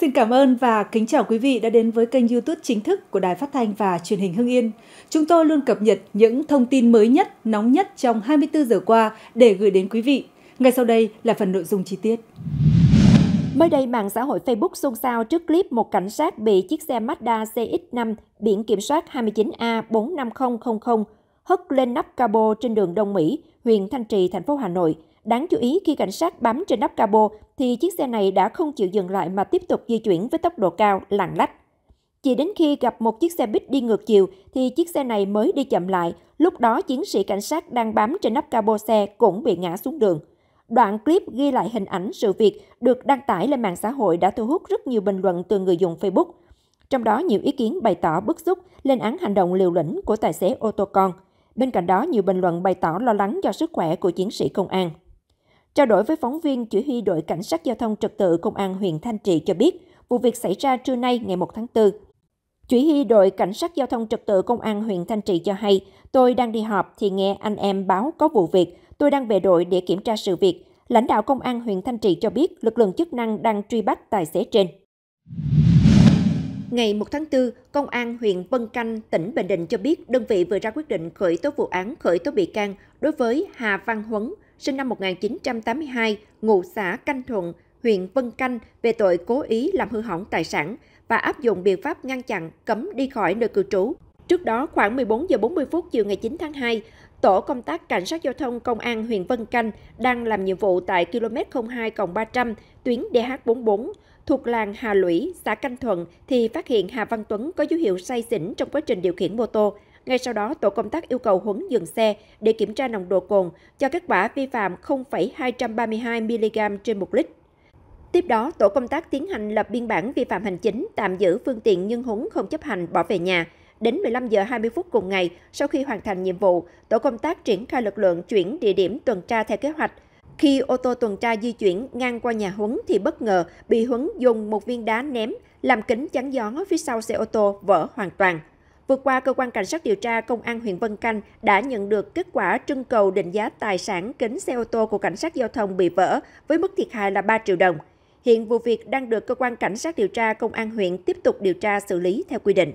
Xin cảm ơn và kính chào quý vị đã đến với kênh YouTube chính thức của Đài Phát thanh và Truyền hình Hưng Yên. Chúng tôi luôn cập nhật những thông tin mới nhất, nóng nhất trong 24 giờ qua để gửi đến quý vị. Ngay sau đây là phần nội dung chi tiết. Mới đây, mạng xã hội Facebook xôn xao trước clip một cảnh sát bị chiếc xe Mazda CX-5 biển kiểm soát 29A45000 hất lên nắp cabo trên đường Đông Mỹ, huyện Thanh Trì, thành phố Hà Nội – Đáng chú ý khi cảnh sát bám trên nắp cabo thì chiếc xe này đã không chịu dừng lại mà tiếp tục di chuyển với tốc độ cao, lạng lách. Chỉ đến khi gặp một chiếc xe buýt đi ngược chiều thì chiếc xe này mới đi chậm lại, lúc đó chiến sĩ cảnh sát đang bám trên nắp cabo xe cũng bị ngã xuống đường. Đoạn clip ghi lại hình ảnh sự việc được đăng tải lên mạng xã hội đã thu hút rất nhiều bình luận từ người dùng Facebook. Trong đó nhiều ý kiến bày tỏ bức xúc lên án hành động liều lĩnh của tài xế ô tô con. Bên cạnh đó, nhiều bình luận bày tỏ lo lắng cho sức khỏe của chiến sĩ công an. Trao đổi với phóng viên, chỉ huy đội cảnh sát giao thông trật tự công an huyện Thanh Trị cho biết, vụ việc xảy ra trưa nay ngày 1 tháng 4. Chỉ huy đội cảnh sát giao thông trật tự công an huyện Thanh Trị cho hay, tôi đang đi họp thì nghe anh em báo có vụ việc, tôi đang về đội để kiểm tra sự việc. Lãnh đạo công an huyện Thanh Trị cho biết lực lượng chức năng đang truy bắt tài xế trên. Ngày 1 tháng 4, Công an huyện Vân Canh, tỉnh Bình Định cho biết đơn vị vừa ra quyết định khởi tố vụ án khởi tố bị can đối với Hà Văn Huấn, sinh năm 1982, ngụ xã Canh Thuận, huyện Vân Canh về tội cố ý làm hư hỏng tài sản và áp dụng biện pháp ngăn chặn, cấm đi khỏi nơi cư trú. Trước đó, khoảng 14 giờ 40 phút chiều ngày 9 tháng 2, tổ công tác cảnh sát giao thông công an huyện Vân Canh đang làm nhiệm vụ tại km 02 300 tuyến DH44 thuộc làng Hà Lũy, xã Canh Thuận thì phát hiện Hà Văn Tuấn có dấu hiệu say xỉn trong quá trình điều khiển mô tô. Ngay sau đó, tổ công tác yêu cầu Huấn dừng xe để kiểm tra nồng độ cồn, cho kết quả vi phạm 0,232mg trên 1 lít. Tiếp đó, tổ công tác tiến hành lập biên bản vi phạm hành chính, tạm giữ phương tiện nhưng Huấn không chấp hành bỏ về nhà. Đến 15 giờ 20 phút cùng ngày, sau khi hoàn thành nhiệm vụ, tổ công tác triển khai lực lượng chuyển địa điểm tuần tra theo kế hoạch. Khi ô tô tuần tra di chuyển ngang qua nhà Huấn thì bất ngờ bị Huấn dùng một viên đá ném, làm kính chắn gió phía sau xe ô tô vỡ hoàn toàn. Vừa qua, Cơ quan Cảnh sát điều tra Công an huyện Vân Canh đã nhận được kết quả trưng cầu định giá tài sản kính xe ô tô của Cảnh sát Giao thông bị vỡ với mức thiệt hại là 3 triệu đồng. Hiện vụ việc đang được Cơ quan Cảnh sát điều tra Công an huyện tiếp tục điều tra xử lý theo quy định.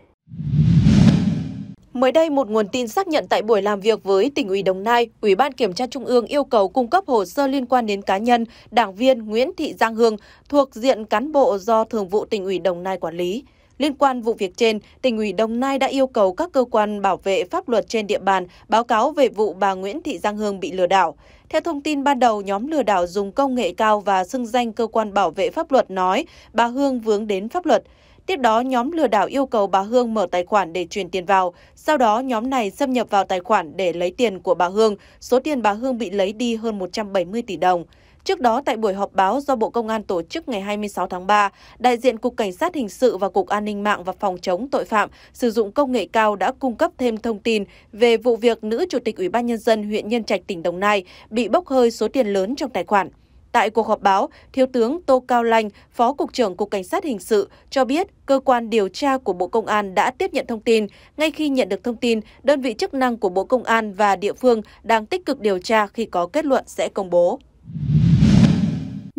Mới đây, một nguồn tin xác nhận tại buổi làm việc với tỉnh ủy Đồng Nai, Ủy ban Kiểm tra Trung ương yêu cầu cung cấp hồ sơ liên quan đến cá nhân, đảng viên Nguyễn Thị Giang Hương thuộc diện cán bộ do Thường vụ tỉnh ủy Đồng Nai quản lý. Liên quan vụ việc trên, tỉnh ủy Đồng Nai đã yêu cầu các cơ quan bảo vệ pháp luật trên địa bàn báo cáo về vụ bà Nguyễn Thị Giang Hương bị lừa đảo. Theo thông tin ban đầu, nhóm lừa đảo dùng công nghệ cao và xưng danh cơ quan bảo vệ pháp luật nói bà Hương vướng đến pháp luật. Tiếp đó, nhóm lừa đảo yêu cầu bà Hương mở tài khoản để chuyển tiền vào. Sau đó, nhóm này xâm nhập vào tài khoản để lấy tiền của bà Hương. Số tiền bà Hương bị lấy đi hơn 170 tỷ đồng. Trước đó, tại buổi họp báo do Bộ Công an tổ chức ngày 26 tháng 3, đại diện Cục Cảnh sát Hình sự và Cục An ninh mạng và Phòng chống tội phạm sử dụng công nghệ cao đã cung cấp thêm thông tin về vụ việc nữ Chủ tịch Ủy ban Nhân dân huyện Nhân Trạch, tỉnh Đồng Nai bị bốc hơi số tiền lớn trong tài khoản. Tại cuộc họp báo, Thiếu tướng Tô Cao Lanh, Phó Cục trưởng Cục Cảnh sát Hình sự, cho biết cơ quan điều tra của Bộ Công an đã tiếp nhận thông tin. Ngay khi nhận được thông tin, đơn vị chức năng của Bộ Công an và địa phương đang tích cực điều tra khi có kết luận sẽ công bố.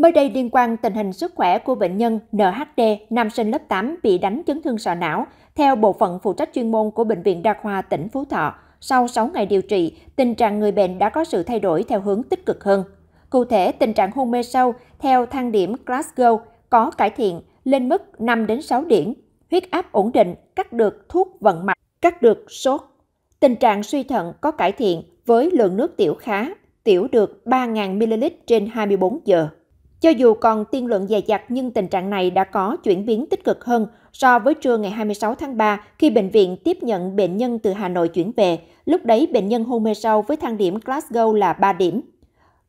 Mới đây liên quan tình hình sức khỏe của bệnh nhân NHD, nam sinh lớp 8 bị đánh chấn thương sọ não, theo bộ phận phụ trách chuyên môn của Bệnh viện Đa khoa tỉnh Phú Thọ, sau 6 ngày điều trị, tình trạng người bệnh đã có sự thay đổi theo hướng tích cực hơn. Cụ thể, tình trạng hôn mê sâu theo thang điểm Glasgow có cải thiện lên mức 5 đến 6 điểm, huyết áp ổn định, cắt được thuốc vận mạch, cắt được sốt. Tình trạng suy thận có cải thiện với lượng nước tiểu khá, tiểu được 3.000 ml trên 24 giờ. Cho dù còn tiên luận dài dặt nhưng tình trạng này đã có chuyển biến tích cực hơn so với trưa ngày 26 tháng 3 khi bệnh viện tiếp nhận bệnh nhân từ Hà Nội chuyển về. Lúc đấy bệnh nhân hôn mê sâu với thang điểm Glasgow là 3 điểm.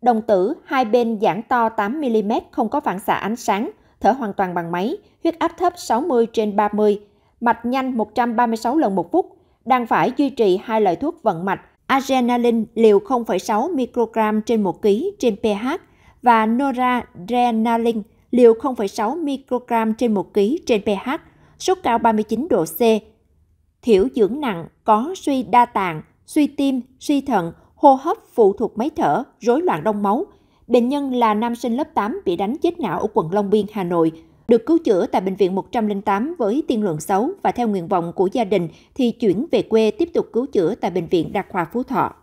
Đồng tử, hai bên giãn to 8mm không có phản xạ ánh sáng, thở hoàn toàn bằng máy, huyết áp thấp 60 trên 30, mạch nhanh 136 lần một phút, đang phải duy trì hai loại thuốc vận mạch Adrenaline liều 0,6 microgram trên 1 kg trên pH và noradrenaline liều 0,6 microgram trên 1 kg trên pH, sốt cao 39 độ C, thiểu dưỡng nặng, có suy đa tạng, suy tim, suy thận, hô hấp phụ thuộc máy thở, rối loạn đông máu. Bệnh nhân là nam sinh lớp 8 bị đánh chết não ở quận Long Biên, Hà Nội, được cứu chữa tại Bệnh viện 108 với tiên lượng xấu và theo nguyện vọng của gia đình thì chuyển về quê tiếp tục cứu chữa tại Bệnh viện Đa khoa Phú Thọ.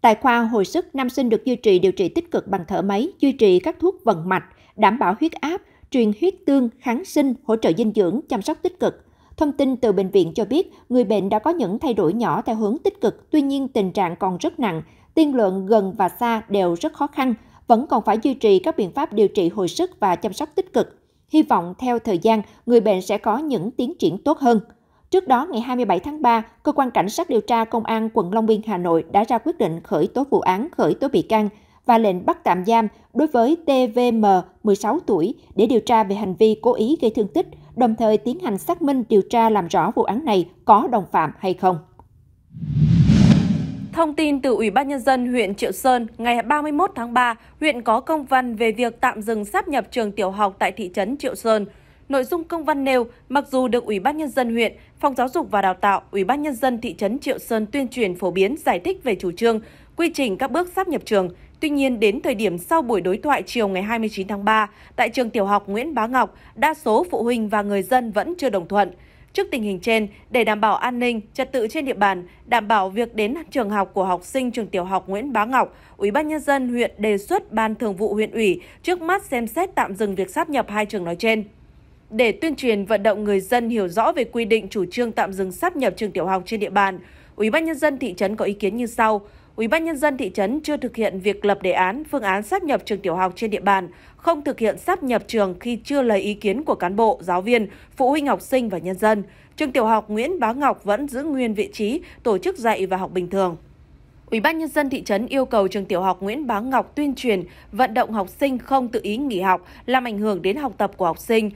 Tại khoa hồi sức, nam sinh được duy trì điều trị tích cực bằng thở máy, duy trì các thuốc vận mạch, đảm bảo huyết áp, truyền huyết tương, kháng sinh, hỗ trợ dinh dưỡng, chăm sóc tích cực. Thông tin từ bệnh viện cho biết, người bệnh đã có những thay đổi nhỏ theo hướng tích cực, tuy nhiên tình trạng còn rất nặng, tiên lượng gần và xa đều rất khó khăn, vẫn còn phải duy trì các biện pháp điều trị hồi sức và chăm sóc tích cực. Hy vọng theo thời gian, người bệnh sẽ có những tiến triển tốt hơn. Trước đó, ngày 27 tháng 3, Cơ quan Cảnh sát điều tra Công an quận Long Biên, Hà Nội đã ra quyết định khởi tố vụ án, khởi tố bị can và lệnh bắt tạm giam đối với TVM, 16 tuổi, để điều tra về hành vi cố ý gây thương tích, đồng thời tiến hành xác minh điều tra làm rõ vụ án này có đồng phạm hay không. Thông tin từ Ủy ban Nhân dân huyện Triệu Sơn, ngày 31 tháng 3, huyện có công văn về việc tạm dừng sáp nhập trường tiểu học tại thị trấn Triệu Sơn – Nội dung công văn nêu, mặc dù được Ủy ban Nhân dân huyện, Phòng Giáo dục và Đào tạo, Ủy ban Nhân dân thị trấn Triệu Sơn tuyên truyền phổ biến giải thích về chủ trương, quy trình các bước sắp nhập trường, Tuy nhiên, đến thời điểm sau buổi đối thoại chiều ngày 29 tháng 3, tại trường tiểu học Nguyễn Bá Ngọc, đa số phụ huynh và người dân vẫn chưa đồng thuận. Trước tình hình trên, để đảm bảo an ninh, trật tự trên địa bàn, đảm bảo việc đến trường học của học sinh trường tiểu học Nguyễn Bá Ngọc, Ủy ban nhân dân huyện đề xuất Ban Thường vụ huyện ủy trước mắt xem xét tạm dừng việc sáp nhập hai trường nói trên để tuyên truyền vận động người dân hiểu rõ về quy định chủ trương tạm dừng sắp nhập trường tiểu học trên địa bàn. Ủy ban nhân dân thị trấn có ý kiến như sau: Ủy ban nhân dân thị trấn chưa thực hiện việc lập đề án, phương án sắp nhập trường tiểu học trên địa bàn, không thực hiện sắp nhập trường khi chưa lấy ý kiến của cán bộ, giáo viên, phụ huynh học sinh và nhân dân. Trường tiểu học Nguyễn Bá Ngọc vẫn giữ nguyên vị trí, tổ chức dạy và học bình thường. Ủy ban nhân dân thị trấn yêu cầu trường tiểu học Nguyễn Bá Ngọc tuyên truyền, vận động học sinh không tự ý nghỉ học làm ảnh hưởng đến học tập của học sinh,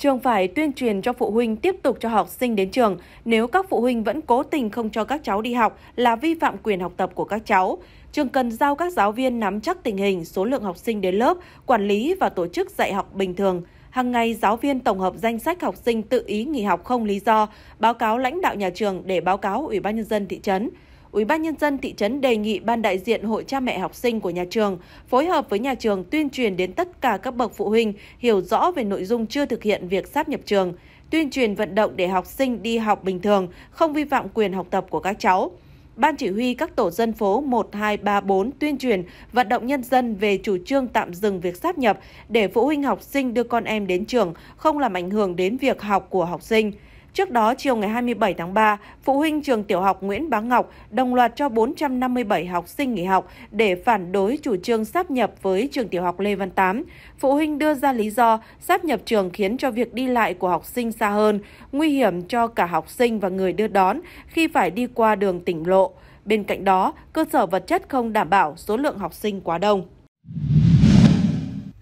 trường phải tuyên truyền cho phụ huynh tiếp tục cho học sinh đến trường. Nếu các phụ huynh vẫn cố tình không cho các cháu đi học là vi phạm quyền học tập của các cháu. Trường cần giao các giáo viên nắm chắc tình hình, số lượng học sinh đến lớp, quản lý và tổ chức dạy học bình thường. Hàng ngày, giáo viên tổng hợp danh sách học sinh tự ý nghỉ học không lý do, báo cáo lãnh đạo nhà trường để báo cáo Ủy ban Nhân dân thị trấn. Ủy ban nhân dân thị trấn đề nghị ban đại diện hội cha mẹ học sinh của nhà trường phối hợp với nhà trường tuyên truyền đến tất cả các bậc phụ huynh hiểu rõ về nội dung chưa thực hiện việc sáp nhập trường, tuyên truyền vận động để học sinh đi học bình thường, không vi phạm quyền học tập của các cháu. Ban chỉ huy các tổ dân phố 1234 tuyên truyền vận động nhân dân về chủ trương tạm dừng việc sáp nhập để phụ huynh học sinh đưa con em đến trường không làm ảnh hưởng đến việc học của học sinh. Trước đó, chiều ngày 27 tháng 3, phụ huynh trường tiểu học Nguyễn Bá Ngọc đồng loạt cho 457 học sinh nghỉ học để phản đối chủ trương sáp nhập với trường tiểu học Lê Văn Tám. Phụ huynh đưa ra lý do sáp nhập trường khiến cho việc đi lại của học sinh xa hơn, nguy hiểm cho cả học sinh và người đưa đón khi phải đi qua đường tỉnh lộ. Bên cạnh đó, cơ sở vật chất không đảm bảo số lượng học sinh quá đông.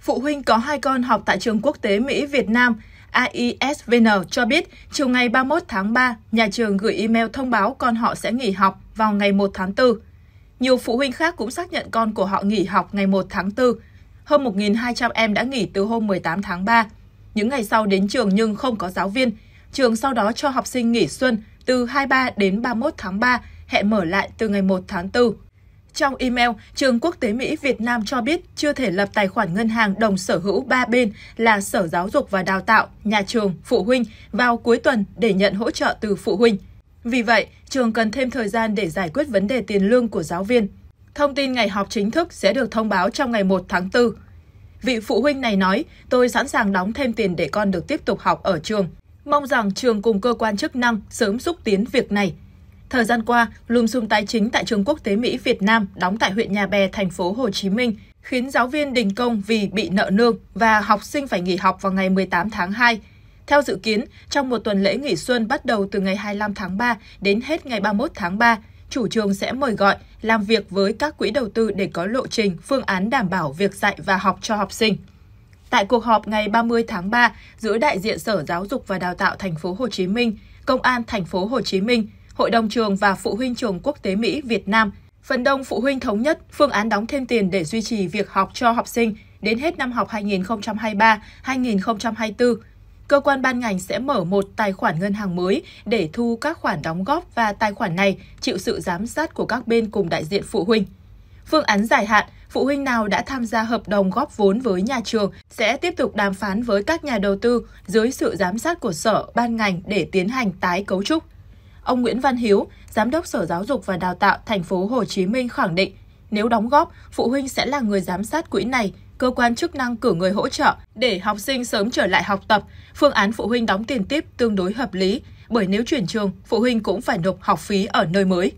Phụ huynh có hai con học tại trường quốc tế Mỹ Việt Nam AISVN cho biết, chiều ngày 31 tháng 3, nhà trường gửi email thông báo con họ sẽ nghỉ học vào ngày 1 tháng 4. Nhiều phụ huynh khác cũng xác nhận con của họ nghỉ học ngày 1 tháng 4. Hơn 1.200 em đã nghỉ từ hôm 18 tháng 3. Những ngày sau đến trường nhưng không có giáo viên. Trường sau đó cho học sinh nghỉ xuân từ 23 đến 31 tháng 3, hẹn mở lại từ ngày 1 tháng 4. Trong email, trường quốc tế Mỹ Việt Nam cho biết chưa thể lập tài khoản ngân hàng đồng sở hữu ba bên là Sở Giáo dục và Đào tạo, nhà trường, phụ huynh vào cuối tuần để nhận hỗ trợ từ phụ huynh. Vì vậy, trường cần thêm thời gian để giải quyết vấn đề tiền lương của giáo viên. Thông tin ngày học chính thức sẽ được thông báo trong ngày 1 tháng 4. Vị phụ huynh này nói, tôi sẵn sàng đóng thêm tiền để con được tiếp tục học ở trường. Mong rằng trường cùng cơ quan chức năng sớm xúc tiến việc này. Thời gian qua, lùm xùm tài chính tại trường quốc tế Mỹ Việt Nam đóng tại huyện Nhà Bè, thành phố Hồ Chí Minh khiến giáo viên đình công vì bị nợ nương và học sinh phải nghỉ học vào ngày 18 tháng 2. Theo dự kiến, trong một tuần lễ nghỉ xuân bắt đầu từ ngày 25 tháng 3 đến hết ngày 31 tháng 3, chủ trường sẽ mời gọi làm việc với các quỹ đầu tư để có lộ trình, phương án đảm bảo việc dạy và học cho học sinh. Tại cuộc họp ngày 30 tháng 3 giữa đại diện Sở Giáo dục và Đào tạo thành phố Hồ Chí Minh, Công an thành phố Hồ Chí Minh, Hội đồng trường và phụ huynh trường quốc tế Mỹ Việt Nam. Phần đông phụ huynh thống nhất phương án đóng thêm tiền để duy trì việc học cho học sinh đến hết năm học 2023-2024. Cơ quan ban ngành sẽ mở một tài khoản ngân hàng mới để thu các khoản đóng góp và tài khoản này chịu sự giám sát của các bên cùng đại diện phụ huynh. Phương án dài hạn, phụ huynh nào đã tham gia hợp đồng góp vốn với nhà trường sẽ tiếp tục đàm phán với các nhà đầu tư dưới sự giám sát của sở, ban ngành để tiến hành tái cấu trúc. Ông Nguyễn Văn Hiếu, Giám đốc Sở Giáo dục và Đào tạo thành phố Hồ Chí Minh khẳng định, nếu đóng góp, phụ huynh sẽ là người giám sát quỹ này, cơ quan chức năng cử người hỗ trợ để học sinh sớm trở lại học tập. Phương án phụ huynh đóng tiền tiếp tương đối hợp lý, bởi nếu chuyển trường, phụ huynh cũng phải nộp học phí ở nơi mới.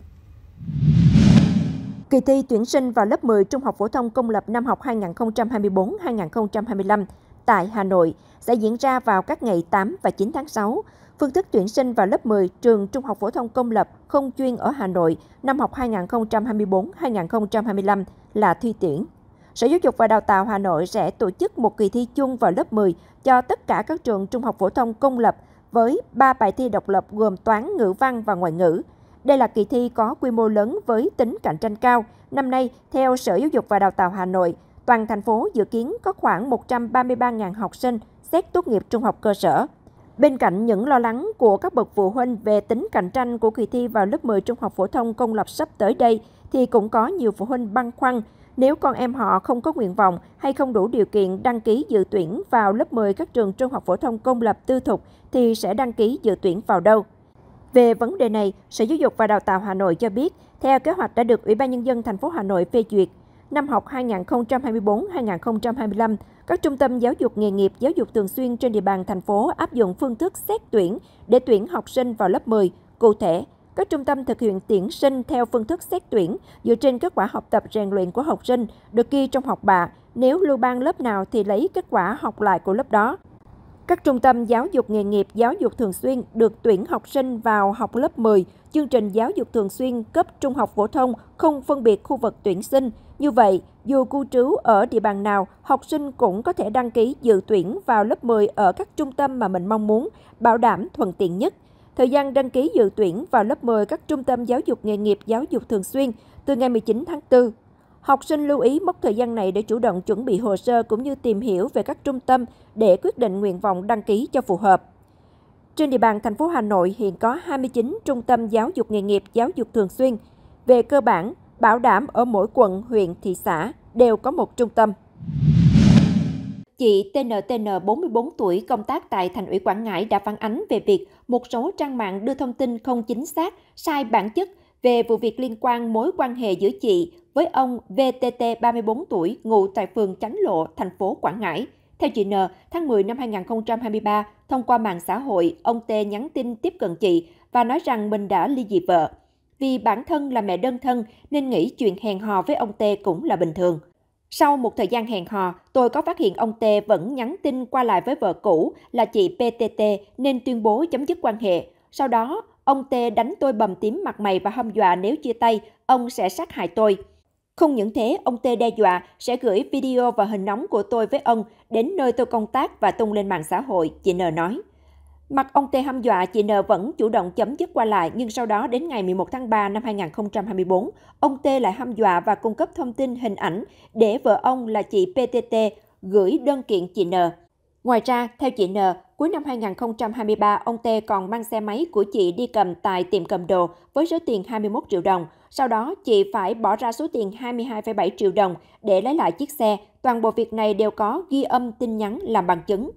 Kỳ thi tuyển sinh vào lớp 10 Trung học phổ thông công lập năm học 2024-2025 tại Hà Nội sẽ diễn ra vào các ngày 8 và 9 tháng 6 phương thức tuyển sinh vào lớp 10 trường Trung học phổ thông công lập không chuyên ở Hà Nội năm học 2024-2025 là thi tuyển. Sở Giáo dục và Đào tạo Hà Nội sẽ tổ chức một kỳ thi chung vào lớp 10 cho tất cả các trường trung học phổ thông công lập với 3 bài thi độc lập gồm toán, ngữ văn và ngoại ngữ. Đây là kỳ thi có quy mô lớn với tính cạnh tranh cao. Năm nay, theo Sở Giáo dục và Đào tạo Hà Nội, toàn thành phố dự kiến có khoảng 133.000 học sinh xét tốt nghiệp trung học cơ sở. Bên cạnh những lo lắng của các bậc phụ huynh về tính cạnh tranh của kỳ thi vào lớp 10 trung học phổ thông công lập sắp tới đây, thì cũng có nhiều phụ huynh băn khoăn nếu con em họ không có nguyện vọng hay không đủ điều kiện đăng ký dự tuyển vào lớp 10 các trường trung học phổ thông công lập tư thục thì sẽ đăng ký dự tuyển vào đâu. Về vấn đề này, Sở Giáo dục và Đào tạo Hà Nội cho biết, theo kế hoạch đã được Ủy ban nhân dân thành phố Hà Nội phê duyệt, năm học 2024-2025, các trung tâm giáo dục nghề nghiệp, giáo dục thường xuyên trên địa bàn thành phố áp dụng phương thức xét tuyển để tuyển học sinh vào lớp 10. Cụ thể, các trung tâm thực hiện tuyển sinh theo phương thức xét tuyển dựa trên kết quả học tập rèn luyện của học sinh được ghi trong học bạ. Nếu lưu ban lớp nào thì lấy kết quả học lại của lớp đó. Các trung tâm giáo dục nghề nghiệp giáo dục thường xuyên được tuyển học sinh vào học lớp 10, chương trình giáo dục thường xuyên cấp trung học phổ thông không phân biệt khu vực tuyển sinh. Như vậy, dù cư trú ở địa bàn nào, học sinh cũng có thể đăng ký dự tuyển vào lớp 10 ở các trung tâm mà mình mong muốn, bảo đảm thuận tiện nhất. Thời gian đăng ký dự tuyển vào lớp 10 các trung tâm giáo dục nghề nghiệp giáo dục thường xuyên từ ngày 19 tháng 4 Học sinh lưu ý mất thời gian này để chủ động chuẩn bị hồ sơ cũng như tìm hiểu về các trung tâm để quyết định nguyện vọng đăng ký cho phù hợp. Trên địa bàn thành phố Hà Nội hiện có 29 trung tâm giáo dục nghề nghiệp, giáo dục thường xuyên. Về cơ bản, bảo đảm ở mỗi quận, huyện, thị xã đều có một trung tâm. Chị TNTN 44 tuổi công tác tại Thành ủy Quảng Ngãi đã phản ánh về việc một số trang mạng đưa thông tin không chính xác, sai bản chất về vụ việc liên quan mối quan hệ giữa chị với ông VTT 34 tuổi, ngụ tại phường Chánh Lộ, thành phố Quảng Ngãi. Theo chị N, tháng 10 năm 2023, thông qua mạng xã hội, ông T nhắn tin tiếp cận chị và nói rằng mình đã ly dị vợ. Vì bản thân là mẹ đơn thân nên nghĩ chuyện hẹn hò với ông T cũng là bình thường. Sau một thời gian hẹn hò, tôi có phát hiện ông T vẫn nhắn tin qua lại với vợ cũ là chị PTT nên tuyên bố chấm dứt quan hệ. Sau đó, Ông T đánh tôi bầm tím mặt mày và hâm dọa nếu chia tay, ông sẽ sát hại tôi. Không những thế, ông T đe dọa sẽ gửi video và hình nóng của tôi với ông đến nơi tôi công tác và tung lên mạng xã hội, chị N nói. Mặt ông T hăm dọa, chị N vẫn chủ động chấm dứt qua lại, nhưng sau đó đến ngày 11 tháng 3 năm 2024, ông T lại hăm dọa và cung cấp thông tin hình ảnh để vợ ông là chị PTT gửi đơn kiện chị N. Ngoài ra, theo chị N, Cuối năm 2023, ông Tê còn mang xe máy của chị đi cầm tại tiệm cầm đồ với số tiền 21 triệu đồng. Sau đó, chị phải bỏ ra số tiền 22,7 triệu đồng để lấy lại chiếc xe. Toàn bộ việc này đều có ghi âm tin nhắn làm bằng chứng.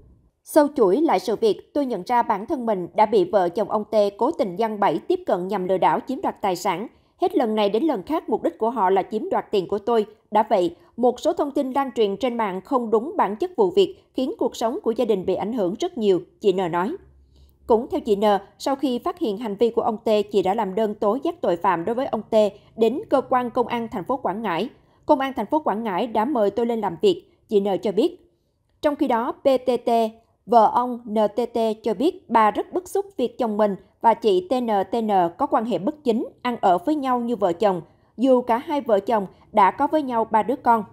Sâu chuỗi lại sự việc, tôi nhận ra bản thân mình đã bị vợ chồng ông Tê cố tình giăng bẫy tiếp cận nhằm lừa đảo chiếm đoạt tài sản. Hết lần này đến lần khác mục đích của họ là chiếm đoạt tiền của tôi. Đã vậy, một số thông tin lan truyền trên mạng không đúng bản chất vụ việc khiến cuộc sống của gia đình bị ảnh hưởng rất nhiều, chị N nói. Cũng theo chị N, sau khi phát hiện hành vi của ông T, chị đã làm đơn tố giác tội phạm đối với ông T đến cơ quan công an thành phố Quảng Ngãi. Công an thành phố Quảng Ngãi đã mời tôi lên làm việc, chị N cho biết. Trong khi đó, PTT Vợ ông NTT cho biết bà rất bức xúc việc chồng mình và chị TNTN có quan hệ bất chính, ăn ở với nhau như vợ chồng, dù cả hai vợ chồng đã có với nhau ba đứa con.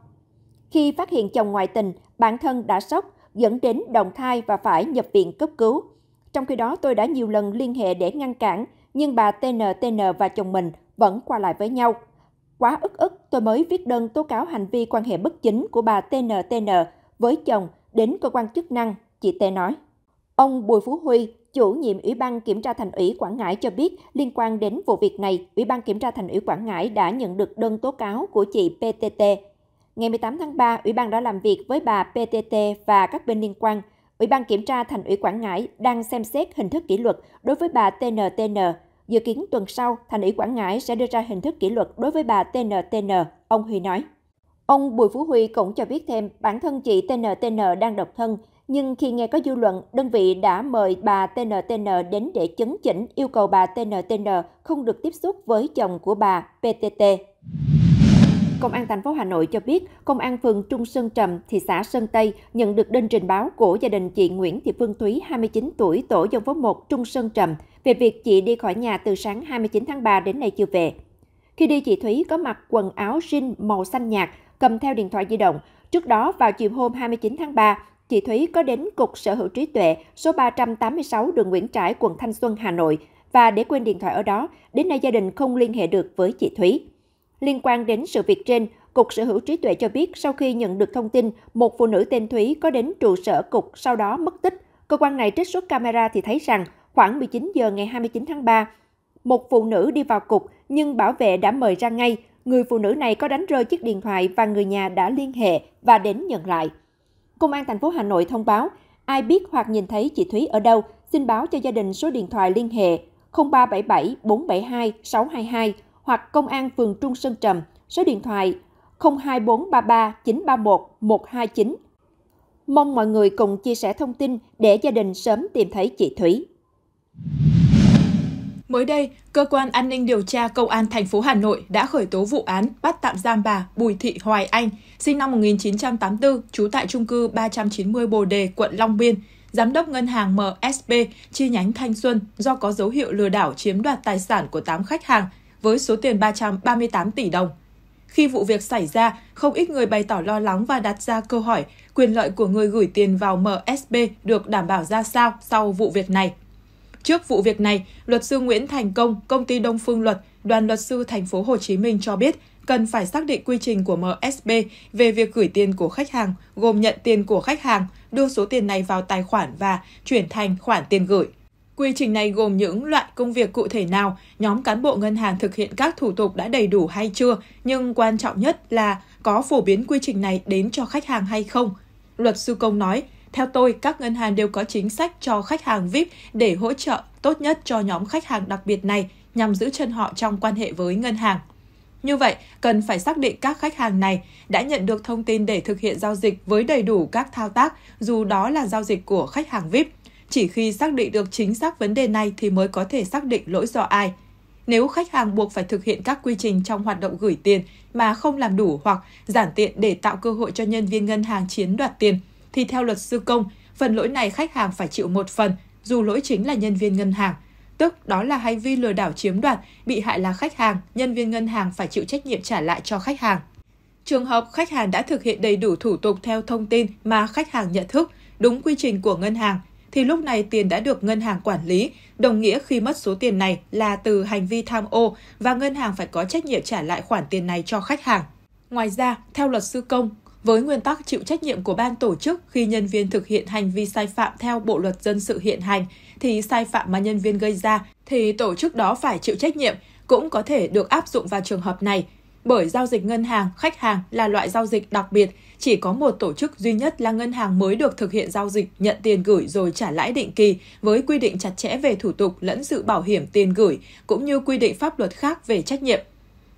Khi phát hiện chồng ngoại tình, bản thân đã sốc, dẫn đến động thai và phải nhập viện cấp cứu. Trong khi đó, tôi đã nhiều lần liên hệ để ngăn cản, nhưng bà TNTN và chồng mình vẫn qua lại với nhau. Quá ức ức, tôi mới viết đơn tố cáo hành vi quan hệ bất chính của bà TNTN với chồng đến cơ quan chức năng chị Tê nói. Ông Bùi Phú Huy, chủ nhiệm Ủy ban Kiểm tra Thành ủy Quảng Ngãi cho biết liên quan đến vụ việc này, Ủy ban Kiểm tra Thành ủy Quảng Ngãi đã nhận được đơn tố cáo của chị PTT. Ngày 18 tháng 3, Ủy ban đã làm việc với bà PTT và các bên liên quan. Ủy ban Kiểm tra Thành ủy Quảng Ngãi đang xem xét hình thức kỷ luật đối với bà TNTN. Dự kiến tuần sau, Thành ủy Quảng Ngãi sẽ đưa ra hình thức kỷ luật đối với bà TNTN, ông Huy nói. Ông Bùi Phú Huy cũng cho biết thêm bản thân chị TNTN đang độc thân, nhưng khi nghe có dư luận, đơn vị đã mời bà TNTN đến để chấn chỉnh yêu cầu bà TNTN không được tiếp xúc với chồng của bà PTT. Công an thành phố Hà Nội cho biết, Công an phường Trung Sơn Trầm, thị xã Sơn Tây nhận được đơn trình báo của gia đình chị Nguyễn Thị Phương Thúy, 29 tuổi, tổ dân phố 1 Trung Sơn Trầm, về việc chị đi khỏi nhà từ sáng 29 tháng 3 đến nay chưa về. Khi đi, chị Thúy có mặc quần áo jean màu xanh nhạt, cầm theo điện thoại di động. Trước đó, vào chiều hôm 29 tháng 3, chị Thúy có đến Cục Sở hữu trí tuệ số 386 đường Nguyễn Trãi, quận Thanh Xuân, Hà Nội và để quên điện thoại ở đó, đến nay gia đình không liên hệ được với chị Thúy. Liên quan đến sự việc trên, Cục Sở hữu trí tuệ cho biết sau khi nhận được thông tin một phụ nữ tên Thúy có đến trụ sở cục sau đó mất tích, cơ quan này trích xuất camera thì thấy rằng khoảng 19 giờ ngày 29 tháng 3, một phụ nữ đi vào cục nhưng bảo vệ đã mời ra ngay. Người phụ nữ này có đánh rơi chiếc điện thoại và người nhà đã liên hệ và đến nhận lại. Công an thành phố Hà Nội thông báo, ai biết hoặc nhìn thấy chị Thúy ở đâu, xin báo cho gia đình số điện thoại liên hệ 0377 472 622 hoặc Công an phường Trung Sơn Trầm, số điện thoại 02433 931 129. Mong mọi người cùng chia sẻ thông tin để gia đình sớm tìm thấy chị Thúy. Mới đây, cơ quan an ninh điều tra công an thành phố Hà Nội đã khởi tố vụ án bắt tạm giam bà Bùi Thị Hoài Anh, sinh năm 1984, trú tại trung cư 390 Bồ Đề, quận Long Biên, giám đốc ngân hàng MSB chi nhánh Thanh Xuân do có dấu hiệu lừa đảo chiếm đoạt tài sản của 8 khách hàng với số tiền 338 tỷ đồng. Khi vụ việc xảy ra, không ít người bày tỏ lo lắng và đặt ra câu hỏi quyền lợi của người gửi tiền vào MSB được đảm bảo ra sao sau vụ việc này. Trước vụ việc này, luật sư Nguyễn Thành Công, công ty Đông Phương Luật, đoàn luật sư thành phố Hồ Chí Minh cho biết cần phải xác định quy trình của MSB về việc gửi tiền của khách hàng, gồm nhận tiền của khách hàng, đưa số tiền này vào tài khoản và chuyển thành khoản tiền gửi. Quy trình này gồm những loại công việc cụ thể nào, nhóm cán bộ ngân hàng thực hiện các thủ tục đã đầy đủ hay chưa, nhưng quan trọng nhất là có phổ biến quy trình này đến cho khách hàng hay không. Luật sư Công nói, theo tôi, các ngân hàng đều có chính sách cho khách hàng VIP để hỗ trợ tốt nhất cho nhóm khách hàng đặc biệt này nhằm giữ chân họ trong quan hệ với ngân hàng. Như vậy, cần phải xác định các khách hàng này đã nhận được thông tin để thực hiện giao dịch với đầy đủ các thao tác, dù đó là giao dịch của khách hàng VIP. Chỉ khi xác định được chính xác vấn đề này thì mới có thể xác định lỗi do ai. Nếu khách hàng buộc phải thực hiện các quy trình trong hoạt động gửi tiền mà không làm đủ hoặc giản tiện để tạo cơ hội cho nhân viên ngân hàng chiếm đoạt tiền – thì theo luật sư công, phần lỗi này khách hàng phải chịu một phần, dù lỗi chính là nhân viên ngân hàng. Tức đó là hành vi lừa đảo chiếm đoạt, bị hại là khách hàng, nhân viên ngân hàng phải chịu trách nhiệm trả lại cho khách hàng. Trường hợp khách hàng đã thực hiện đầy đủ thủ tục theo thông tin mà khách hàng nhận thức, đúng quy trình của ngân hàng, thì lúc này tiền đã được ngân hàng quản lý, đồng nghĩa khi mất số tiền này là từ hành vi tham ô và ngân hàng phải có trách nhiệm trả lại khoản tiền này cho khách hàng. Ngoài ra, theo luật sư công, với nguyên tắc chịu trách nhiệm của ban tổ chức khi nhân viên thực hiện hành vi sai phạm theo bộ luật dân sự hiện hành thì sai phạm mà nhân viên gây ra thì tổ chức đó phải chịu trách nhiệm cũng có thể được áp dụng vào trường hợp này bởi giao dịch ngân hàng khách hàng là loại giao dịch đặc biệt chỉ có một tổ chức duy nhất là ngân hàng mới được thực hiện giao dịch nhận tiền gửi rồi trả lãi định kỳ với quy định chặt chẽ về thủ tục lẫn sự bảo hiểm tiền gửi cũng như quy định pháp luật khác về trách nhiệm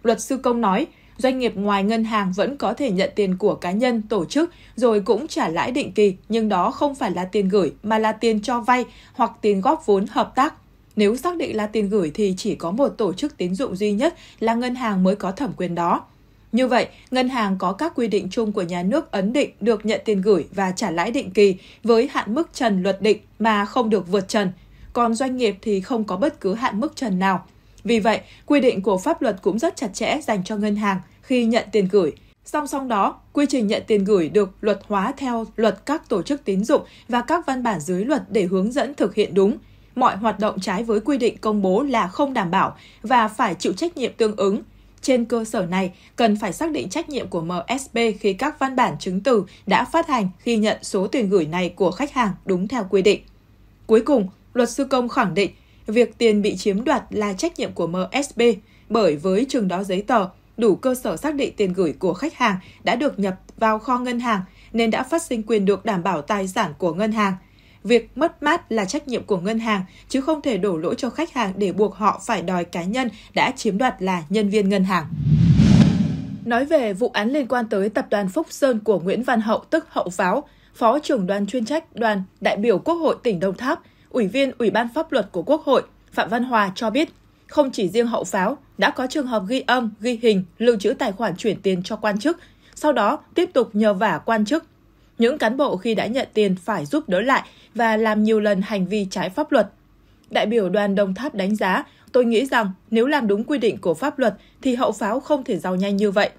luật sư công nói doanh nghiệp ngoài ngân hàng vẫn có thể nhận tiền của cá nhân, tổ chức rồi cũng trả lãi định kỳ, nhưng đó không phải là tiền gửi mà là tiền cho vay hoặc tiền góp vốn hợp tác. Nếu xác định là tiền gửi thì chỉ có một tổ chức tín dụng duy nhất là ngân hàng mới có thẩm quyền đó. Như vậy, ngân hàng có các quy định chung của nhà nước ấn định được nhận tiền gửi và trả lãi định kỳ với hạn mức trần luật định mà không được vượt trần, còn doanh nghiệp thì không có bất cứ hạn mức trần nào. Vì vậy, quy định của pháp luật cũng rất chặt chẽ dành cho ngân hàng, khi nhận tiền gửi. Song song đó, quy trình nhận tiền gửi được luật hóa theo luật các tổ chức tín dụng và các văn bản dưới luật để hướng dẫn thực hiện đúng. Mọi hoạt động trái với quy định công bố là không đảm bảo và phải chịu trách nhiệm tương ứng. Trên cơ sở này, cần phải xác định trách nhiệm của MSB khi các văn bản chứng từ đã phát hành khi nhận số tiền gửi này của khách hàng đúng theo quy định. Cuối cùng, luật sư công khẳng định việc tiền bị chiếm đoạt là trách nhiệm của MSB bởi với trường đó giấy tờ, đủ cơ sở xác định tiền gửi của khách hàng đã được nhập vào kho ngân hàng nên đã phát sinh quyền được đảm bảo tài sản của ngân hàng. Việc mất mát là trách nhiệm của ngân hàng chứ không thể đổ lỗi cho khách hàng để buộc họ phải đòi cá nhân đã chiếm đoạt là nhân viên ngân hàng. Nói về vụ án liên quan tới tập đoàn Phúc Sơn của Nguyễn Văn Hậu tức Hậu Pháo, Phó trưởng đoàn chuyên trách đoàn đại biểu Quốc hội tỉnh Đồng Tháp, Ủy viên Ủy ban Pháp luật của Quốc hội Phạm Văn Hòa cho biết không chỉ riêng hậu pháo, đã có trường hợp ghi âm, ghi hình, lưu trữ tài khoản chuyển tiền cho quan chức, sau đó tiếp tục nhờ vả quan chức. Những cán bộ khi đã nhận tiền phải giúp đỡ lại và làm nhiều lần hành vi trái pháp luật. Đại biểu đoàn Đồng Tháp đánh giá, tôi nghĩ rằng nếu làm đúng quy định của pháp luật thì hậu pháo không thể giàu nhanh như vậy.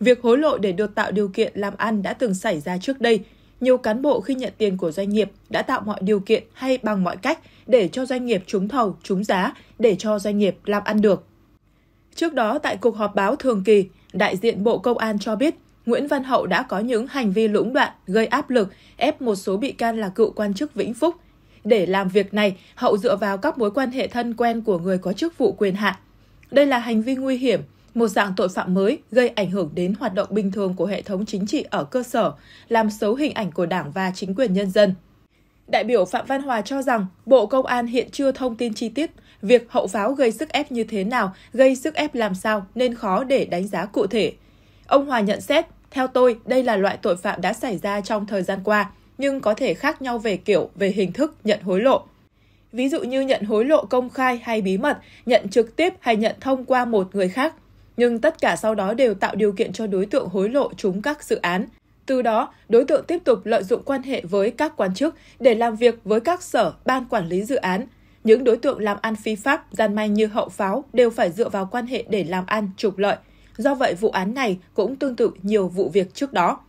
Việc hối lộ để được tạo điều kiện làm ăn đã từng xảy ra trước đây. Nhiều cán bộ khi nhận tiền của doanh nghiệp đã tạo mọi điều kiện hay bằng mọi cách để cho doanh nghiệp trúng thầu, trúng giá, để cho doanh nghiệp làm ăn được. Trước đó, tại cuộc họp báo thường kỳ, đại diện Bộ Công an cho biết Nguyễn Văn Hậu đã có những hành vi lũng đoạn, gây áp lực, ép một số bị can là cựu quan chức Vĩnh Phúc. Để làm việc này, Hậu dựa vào các mối quan hệ thân quen của người có chức vụ quyền hạn. Đây là hành vi nguy hiểm, một dạng tội phạm mới gây ảnh hưởng đến hoạt động bình thường của hệ thống chính trị ở cơ sở, làm xấu hình ảnh của Đảng và chính quyền nhân dân đại biểu Phạm Văn Hòa cho rằng Bộ Công an hiện chưa thông tin chi tiết việc hậu pháo gây sức ép như thế nào, gây sức ép làm sao nên khó để đánh giá cụ thể. Ông Hòa nhận xét, theo tôi, đây là loại tội phạm đã xảy ra trong thời gian qua, nhưng có thể khác nhau về kiểu, về hình thức nhận hối lộ. Ví dụ như nhận hối lộ công khai hay bí mật, nhận trực tiếp hay nhận thông qua một người khác. Nhưng tất cả sau đó đều tạo điều kiện cho đối tượng hối lộ chúng các dự án, từ đó, đối tượng tiếp tục lợi dụng quan hệ với các quan chức để làm việc với các sở, ban quản lý dự án. Những đối tượng làm ăn phi pháp, gian manh như hậu pháo đều phải dựa vào quan hệ để làm ăn, trục lợi. Do vậy, vụ án này cũng tương tự nhiều vụ việc trước đó.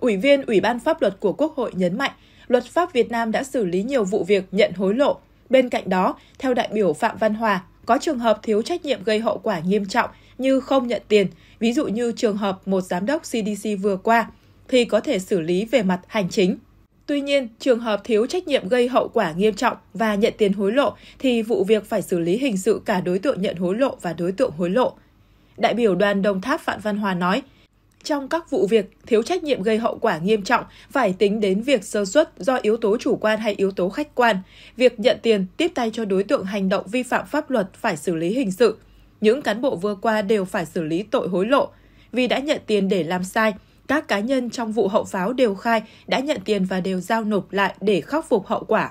Ủy viên Ủy ban Pháp luật của Quốc hội nhấn mạnh, luật pháp Việt Nam đã xử lý nhiều vụ việc nhận hối lộ. Bên cạnh đó, theo đại biểu Phạm Văn Hòa, có trường hợp thiếu trách nhiệm gây hậu quả nghiêm trọng như không nhận tiền, ví dụ như trường hợp một giám đốc CDC vừa qua – thì có thể xử lý về mặt hành chính. Tuy nhiên, trường hợp thiếu trách nhiệm gây hậu quả nghiêm trọng và nhận tiền hối lộ thì vụ việc phải xử lý hình sự cả đối tượng nhận hối lộ và đối tượng hối lộ. Đại biểu đoàn Đồng Tháp Phạm Văn Hòa nói, trong các vụ việc thiếu trách nhiệm gây hậu quả nghiêm trọng phải tính đến việc sơ xuất do yếu tố chủ quan hay yếu tố khách quan, việc nhận tiền tiếp tay cho đối tượng hành động vi phạm pháp luật phải xử lý hình sự. Những cán bộ vừa qua đều phải xử lý tội hối lộ vì đã nhận tiền để làm sai các cá nhân trong vụ hậu pháo đều khai đã nhận tiền và đều giao nộp lại để khắc phục hậu quả.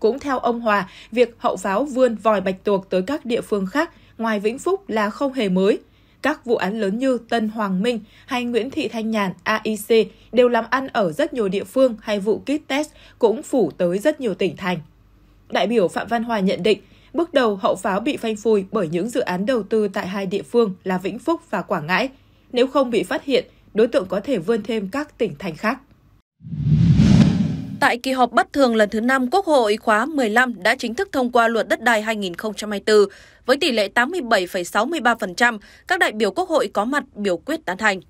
Cũng theo ông Hòa, việc hậu pháo vươn vòi bạch tuộc tới các địa phương khác ngoài Vĩnh Phúc là không hề mới. Các vụ án lớn như Tân Hoàng Minh hay Nguyễn Thị Thanh Nhàn AIC đều làm ăn ở rất nhiều địa phương hay vụ kit test cũng phủ tới rất nhiều tỉnh thành. Đại biểu Phạm Văn Hòa nhận định, bước đầu hậu pháo bị phanh phui bởi những dự án đầu tư tại hai địa phương là Vĩnh Phúc và Quảng Ngãi. Nếu không bị phát hiện, đối tượng có thể vươn thêm các tỉnh thành khác. Tại kỳ họp bất thường lần thứ 5 Quốc hội khóa 15 đã chính thức thông qua luật đất đai 2024 với tỷ lệ 87,63%, các đại biểu Quốc hội có mặt biểu quyết tán thành.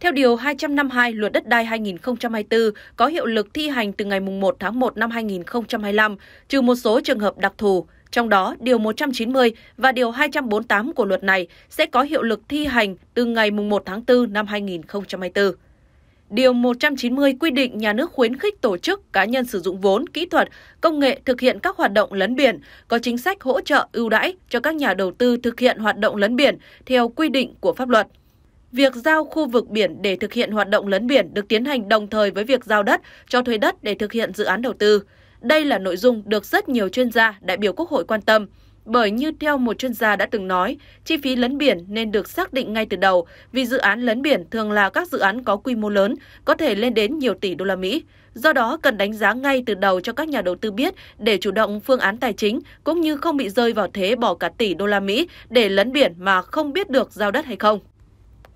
Theo Điều 252 Luật Đất đai 2024 có hiệu lực thi hành từ ngày 1 tháng 1 năm 2025, trừ một số trường hợp đặc thù. Trong đó, Điều 190 và Điều 248 của luật này sẽ có hiệu lực thi hành từ ngày 1 tháng 4 năm 2024. Điều 190 quy định nhà nước khuyến khích tổ chức cá nhân sử dụng vốn, kỹ thuật, công nghệ thực hiện các hoạt động lấn biển, có chính sách hỗ trợ ưu đãi cho các nhà đầu tư thực hiện hoạt động lấn biển theo quy định của pháp luật. Việc giao khu vực biển để thực hiện hoạt động lấn biển được tiến hành đồng thời với việc giao đất cho thuê đất để thực hiện dự án đầu tư. Đây là nội dung được rất nhiều chuyên gia, đại biểu Quốc hội quan tâm. Bởi như theo một chuyên gia đã từng nói, chi phí lấn biển nên được xác định ngay từ đầu vì dự án lấn biển thường là các dự án có quy mô lớn, có thể lên đến nhiều tỷ đô la Mỹ. Do đó, cần đánh giá ngay từ đầu cho các nhà đầu tư biết để chủ động phương án tài chính, cũng như không bị rơi vào thế bỏ cả tỷ đô la Mỹ để lấn biển mà không biết được giao đất hay không.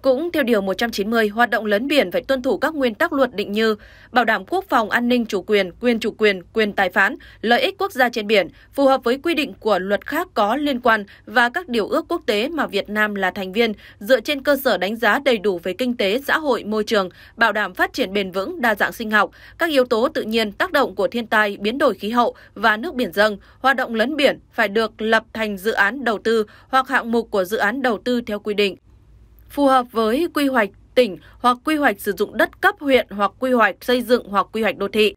Cũng theo Điều 190, hoạt động lấn biển phải tuân thủ các nguyên tắc luật định như bảo đảm quốc phòng an ninh chủ quyền, quyền chủ quyền, quyền tài phán, lợi ích quốc gia trên biển, phù hợp với quy định của luật khác có liên quan và các điều ước quốc tế mà Việt Nam là thành viên, dựa trên cơ sở đánh giá đầy đủ về kinh tế, xã hội, môi trường, bảo đảm phát triển bền vững, đa dạng sinh học, các yếu tố tự nhiên, tác động của thiên tai, biến đổi khí hậu và nước biển dân hoạt động lấn biển phải được lập thành dự án đầu tư hoặc hạng mục của dự án đầu tư theo quy định phù hợp với quy hoạch tỉnh hoặc quy hoạch sử dụng đất cấp huyện hoặc quy hoạch xây dựng hoặc quy hoạch đô thị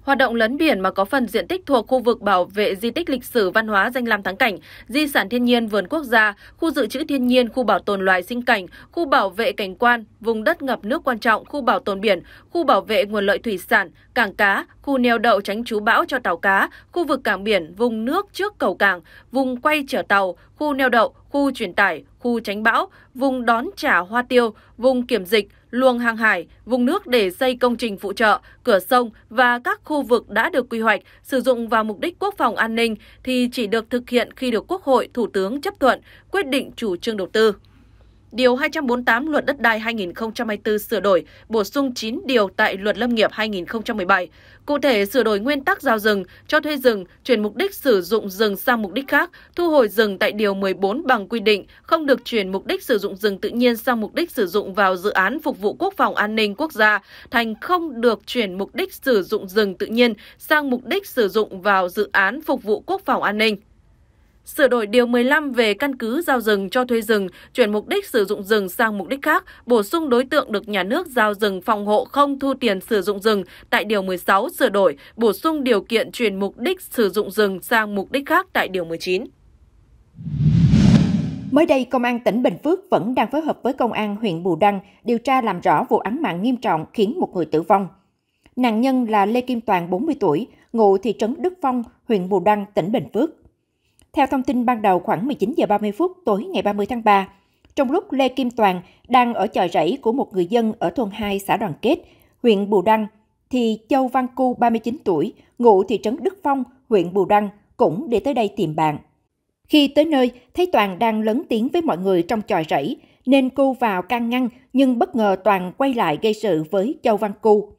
Hoạt động lấn biển mà có phần diện tích thuộc khu vực bảo vệ di tích lịch sử văn hóa danh lam thắng cảnh, di sản thiên nhiên vườn quốc gia, khu dự trữ thiên nhiên, khu bảo tồn loài sinh cảnh, khu bảo vệ cảnh quan, vùng đất ngập nước quan trọng, khu bảo tồn biển, khu bảo vệ nguồn lợi thủy sản, cảng cá, khu neo đậu tránh trú bão cho tàu cá, khu vực cảng biển, vùng nước trước cầu cảng, vùng quay trở tàu, khu neo đậu, khu truyền tải, khu tránh bão, vùng đón trả hoa tiêu, vùng kiểm dịch, luồng hàng hải, vùng nước để xây công trình phụ trợ, cửa sông và các khu vực đã được quy hoạch sử dụng vào mục đích quốc phòng an ninh thì chỉ được thực hiện khi được Quốc hội, Thủ tướng chấp thuận quyết định chủ trương đầu tư. Điều 248 Luật Đất đai 2024 sửa đổi, bổ sung 9 điều tại Luật Lâm nghiệp 2017, cụ thể sửa đổi nguyên tắc giao rừng, cho thuê rừng, chuyển mục đích sử dụng rừng sang mục đích khác, thu hồi rừng tại điều 14 bằng quy định không được chuyển mục đích sử dụng rừng tự nhiên sang mục đích sử dụng vào dự án phục vụ quốc phòng an ninh quốc gia, thành không được chuyển mục đích sử dụng rừng tự nhiên sang mục đích sử dụng vào dự án phục vụ quốc phòng an ninh. Sửa đổi Điều 15 về căn cứ giao rừng cho thuê rừng, chuyển mục đích sử dụng rừng sang mục đích khác, bổ sung đối tượng được nhà nước giao rừng phòng hộ không thu tiền sử dụng rừng tại Điều 16 sửa đổi, bổ sung điều kiện chuyển mục đích sử dụng rừng sang mục đích khác tại Điều 19. Mới đây, Công an tỉnh Bình Phước vẫn đang phối hợp với Công an huyện Bù Đăng điều tra làm rõ vụ án mạng nghiêm trọng khiến một người tử vong. Nạn nhân là Lê Kim Toàn, 40 tuổi, ngụ thị trấn Đức Phong, huyện Bù Đăng, tỉnh Bình Phước. Theo thông tin ban đầu khoảng 19 giờ 30 phút tối ngày 30 tháng 3, trong lúc Lê Kim Toàn đang ở chòi rẫy của một người dân ở thôn 2 xã Đoàn Kết, huyện Bù Đăng, thì Châu Văn Cu, 39 tuổi, ngụ thị trấn Đức Phong, huyện Bù Đăng, cũng để tới đây tìm bạn. Khi tới nơi, thấy Toàn đang lớn tiếng với mọi người trong tròi rẫy, nên cô vào can ngăn nhưng bất ngờ Toàn quay lại gây sự với Châu Văn Cu.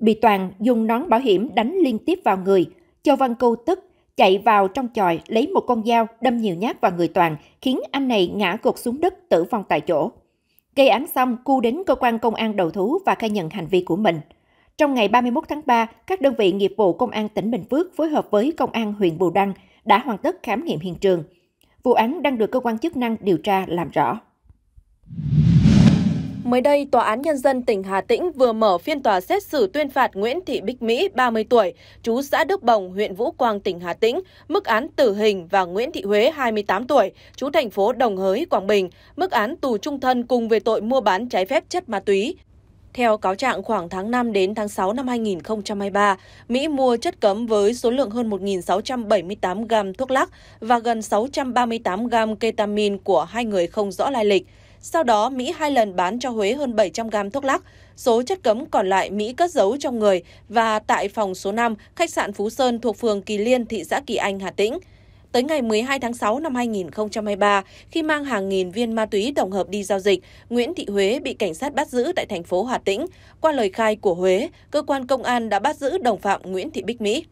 Bị Toàn dùng nón bảo hiểm đánh liên tiếp vào người, Châu Văn Cu tức chạy vào trong chòi lấy một con dao đâm nhiều nhát vào người Toàn, khiến anh này ngã gục xuống đất tử vong tại chỗ. Gây án xong, Cu đến cơ quan công an đầu thú và khai nhận hành vi của mình. Trong ngày 31 tháng 3, các đơn vị nghiệp vụ Công an tỉnh Bình Phước phối hợp với Công an huyện Bù Đăng đã hoàn tất khám nghiệm hiện trường. Vụ án đang được cơ quan chức năng điều tra làm rõ. Mới đây, Tòa án Nhân dân tỉnh Hà Tĩnh vừa mở phiên tòa xét xử tuyên phạt Nguyễn Thị Bích Mỹ, 30 tuổi, chú xã Đức Bồng, huyện Vũ Quang, tỉnh Hà Tĩnh, mức án tử hình và Nguyễn Thị Huế, 28 tuổi, chú thành phố Đồng Hới, Quảng Bình, mức án tù trung thân cùng về tội mua bán trái phép chất ma túy. Theo cáo trạng, khoảng tháng 5 đến tháng 6 năm 2023, Mỹ mua chất cấm với số lượng hơn 1.678 gam thuốc lắc và gần 638 gam ketamin của hai người không rõ lai lịch. Sau đó, Mỹ hai lần bán cho Huế hơn 700 gam thuốc lắc. Số chất cấm còn lại Mỹ cất giấu trong người và tại phòng số 5, khách sạn Phú Sơn thuộc phường Kỳ Liên, thị xã Kỳ Anh, Hà Tĩnh. Tới ngày 12 tháng 6 năm 2023, khi mang hàng nghìn viên ma túy tổng hợp đi giao dịch, Nguyễn Thị Huế bị cảnh sát bắt giữ tại thành phố Hà Tĩnh. Qua lời khai của Huế, cơ quan công an đã bắt giữ đồng phạm Nguyễn Thị Bích Mỹ.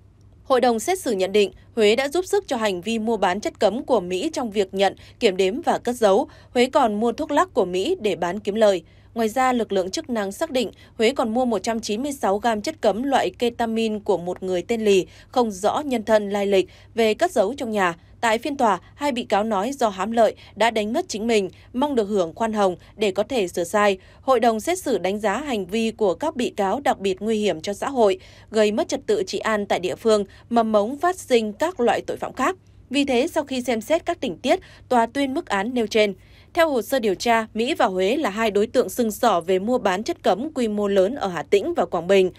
Hội đồng xét xử nhận định Huế đã giúp sức cho hành vi mua bán chất cấm của Mỹ trong việc nhận, kiểm đếm và cất giấu. Huế còn mua thuốc lắc của Mỹ để bán kiếm lời. Ngoài ra, lực lượng chức năng xác định Huế còn mua 196 gam chất cấm loại ketamin của một người tên Lì, không rõ nhân thân lai lịch, về cất giấu trong nhà. Tại phiên tòa, hai bị cáo nói do hám lợi đã đánh mất chính mình, mong được hưởng khoan hồng để có thể sửa sai. Hội đồng xét xử đánh giá hành vi của các bị cáo đặc biệt nguy hiểm cho xã hội, gây mất trật tự trị an tại địa phương, mầm mống phát sinh các loại tội phạm khác. Vì thế, sau khi xem xét các tình tiết, tòa tuyên mức án nêu trên. Theo hồ sơ điều tra, Mỹ và Huế là hai đối tượng sưng sỏ về mua bán chất cấm quy mô lớn ở Hà Tĩnh và Quảng Bình.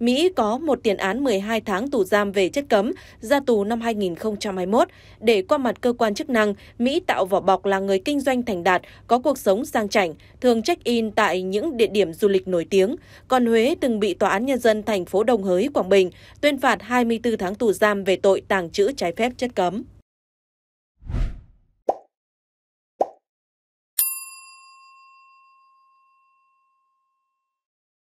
Mỹ có một tiền án 12 tháng tù giam về chất cấm, ra tù năm 2021. Để qua mặt cơ quan chức năng, Mỹ tạo vỏ bọc là người kinh doanh thành đạt, có cuộc sống sang chảnh, thường check-in tại những địa điểm du lịch nổi tiếng. Còn Huế từng bị Tòa án Nhân dân thành phố Đồng Hới, Quảng Bình tuyên phạt 24 tháng tù giam về tội tàng trữ trái phép chất cấm.